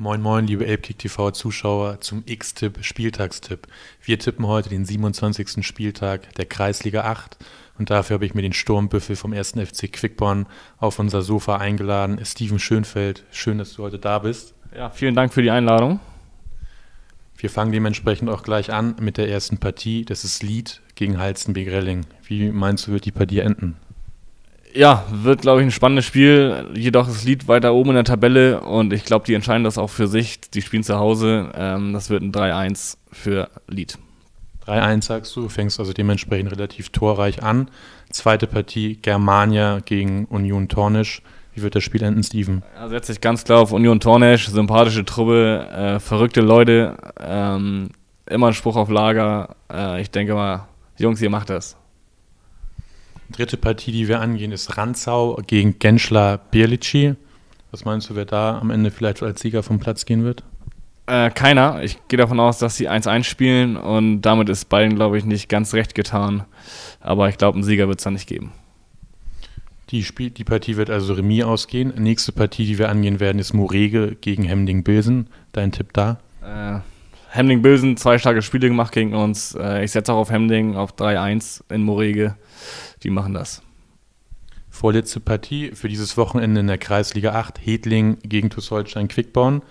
Moin Moin, liebe Elbkick TV Zuschauer zum X-Tipp Spieltagstipp. Wir tippen heute den 27. Spieltag der Kreisliga 8 und dafür habe ich mir den Sturmbüffel vom 1. FC Quickborn auf unser Sofa eingeladen. Steven Schönfeld, schön, dass du heute da bist. Ja, vielen Dank für die Einladung. Wir fangen dementsprechend auch gleich an mit der ersten Partie. Das ist Lied gegen Halstenbeek-Relling. Wie meinst du, wird die Partie enden? ja, wird, glaube ich, ein spannendes Spiel. Jedoch ist Lied weiter oben in der Tabelle und ich glaube, die entscheiden das auch für sich. Die spielen zu Hause. Ähm, das wird ein 3-1 für Lied. 3-1 sagst du, fängst also dementsprechend relativ torreich an. Zweite Partie Germania gegen Union Tornisch. Wie wird das Spiel enden, Steven? Er setzt sich ganz klar auf Union Tornisch. Sympathische Truppe, äh, verrückte Leute, ähm, immer ein Spruch auf Lager. Äh, ich denke mal, Jungs, ihr macht das. Dritte Partie, die wir angehen, ist Ranzau gegen Genschler Bierlici. Was meinst du, wer da am Ende vielleicht als Sieger vom Platz gehen wird? Äh, keiner. Ich gehe davon aus, dass sie 1-1 spielen und damit ist beiden, glaube ich, nicht ganz recht getan. Aber ich glaube, einen Sieger wird es da nicht geben. Die, Spiel die Partie wird also Remis ausgehen. Nächste Partie, die wir angehen werden, ist Morege gegen Hemding-Bilsen. Dein Tipp da? Äh Hemding Bösen zwei starke Spiele gemacht gegen uns. Äh, ich setze auch auf Hemding, auf 3-1 in Morege. Die machen das. Vorletzte Partie für dieses Wochenende in der Kreisliga 8. Hedling gegen TuS Holstein Quickborn.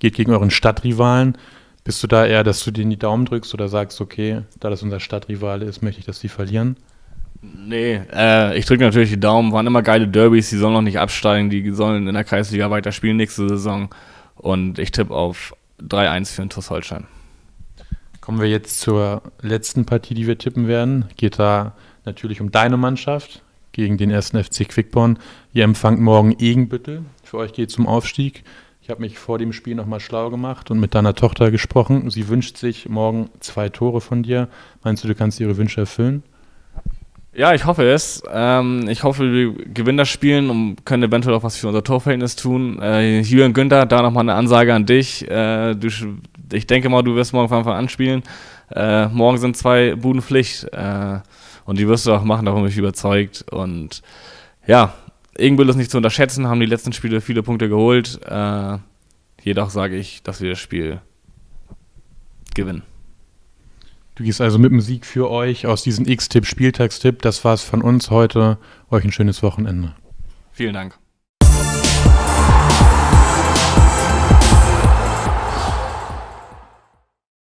Geht gegen euren Stadtrivalen. Bist du da eher, dass du denen die Daumen drückst oder sagst, okay, da das unser Stadtrivale ist, möchte ich, dass die verlieren? Nee, äh, ich drücke natürlich die Daumen. Waren immer geile Derbys, die sollen noch nicht absteigen, die sollen in der Kreisliga weiter spielen nächste Saison. Und ich tippe auf 3-1 für Intus Holstein. Kommen wir jetzt zur letzten Partie, die wir tippen werden. Geht da natürlich um deine Mannschaft gegen den ersten FC Quickborn. Ihr empfangt morgen Egenbüttel. Für euch geht es um Aufstieg. Ich habe mich vor dem Spiel nochmal schlau gemacht und mit deiner Tochter gesprochen. Sie wünscht sich morgen zwei Tore von dir. Meinst du, du kannst ihre Wünsche erfüllen? Ja, ich hoffe es. Ähm, ich hoffe, wir gewinnen das Spiel und können eventuell auch was für unser Torverhältnis tun. Äh, Julian Günther, da nochmal eine Ansage an dich. Äh, du, ich denke mal, du wirst morgen von Anfang an spielen. Äh, morgen sind zwei Buden Budenpflicht äh, und die wirst du auch machen, davon bin ich überzeugt. Und ja, Egenbill ist nicht zu unterschätzen, haben die letzten Spiele viele Punkte geholt. Äh, jedoch sage ich, dass wir das Spiel gewinnen. Du gehst also mit dem Sieg für euch aus diesem X-Tipp, Spieltagstipp. Das war's von uns heute. Euch ein schönes Wochenende. Vielen Dank.